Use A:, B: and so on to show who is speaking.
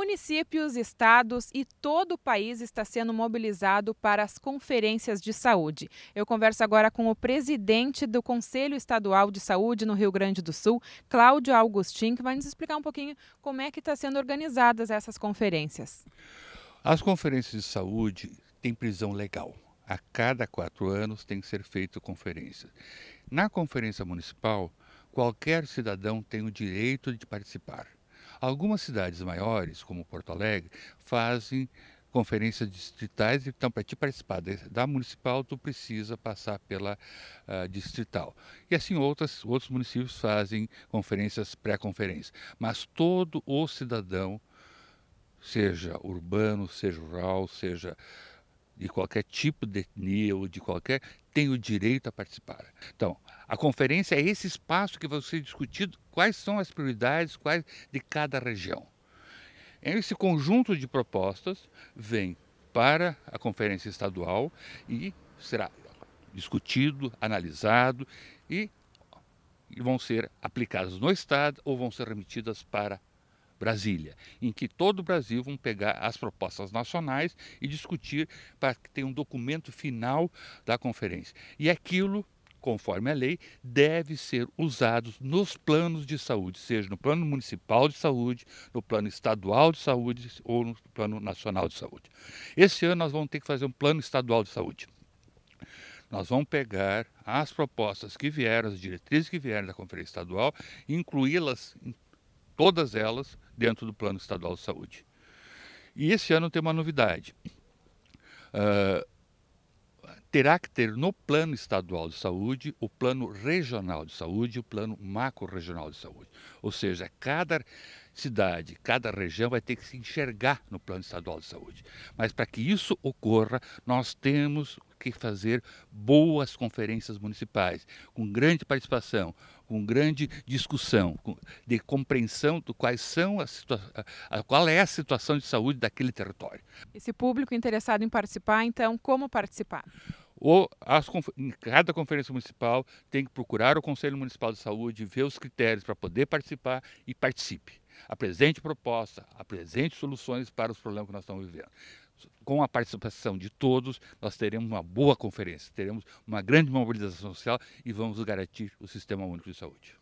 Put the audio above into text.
A: Municípios, estados e todo o país está sendo mobilizado para as conferências de saúde. Eu converso agora com o presidente do Conselho Estadual de Saúde no Rio Grande do Sul, Cláudio Augustin, que vai nos explicar um pouquinho como é que está sendo organizadas essas conferências.
B: As conferências de saúde têm prisão legal. A cada quatro anos tem que ser feita conferência. Na conferência municipal, qualquer cidadão tem o direito de participar Algumas cidades maiores, como Porto Alegre, fazem conferências distritais, então para te participar da municipal tu precisa passar pela uh, distrital. E assim outras, outros municípios fazem conferências pré-conferências, mas todo o cidadão, seja urbano, seja rural, seja de qualquer tipo de etnia ou de qualquer, tem o direito a participar. Então, a conferência é esse espaço que vai ser discutido quais são as prioridades quais de cada região. Esse conjunto de propostas vem para a conferência estadual e será discutido, analisado e vão ser aplicadas no Estado ou vão ser remetidas para Brasília, em que todo o Brasil vão pegar as propostas nacionais e discutir para que tenha um documento final da conferência. E aquilo conforme a lei, deve ser usado nos planos de saúde, seja no plano municipal de saúde, no plano estadual de saúde ou no plano nacional de saúde. Esse ano nós vamos ter que fazer um plano estadual de saúde. Nós vamos pegar as propostas que vieram, as diretrizes que vieram da Conferência Estadual, incluí-las em todas elas dentro do Plano Estadual de Saúde. E esse ano tem uma novidade. Uh, terá que ter no plano estadual de saúde, o plano regional de saúde e o plano macro-regional de saúde. Ou seja, cada cidade, cada região vai ter que se enxergar no plano estadual de saúde. Mas para que isso ocorra, nós temos que fazer boas conferências municipais, com grande participação, com grande discussão, de compreensão do quais são a situações, qual é a situação de saúde daquele território.
A: Esse público interessado em participar, então, como participar?
B: ou as, em cada conferência municipal tem que procurar o Conselho Municipal de Saúde, ver os critérios para poder participar e participe. Apresente proposta, apresente soluções para os problemas que nós estamos vivendo com a participação de todos, nós teremos uma boa conferência, teremos uma grande mobilização social e vamos garantir o Sistema Único de Saúde.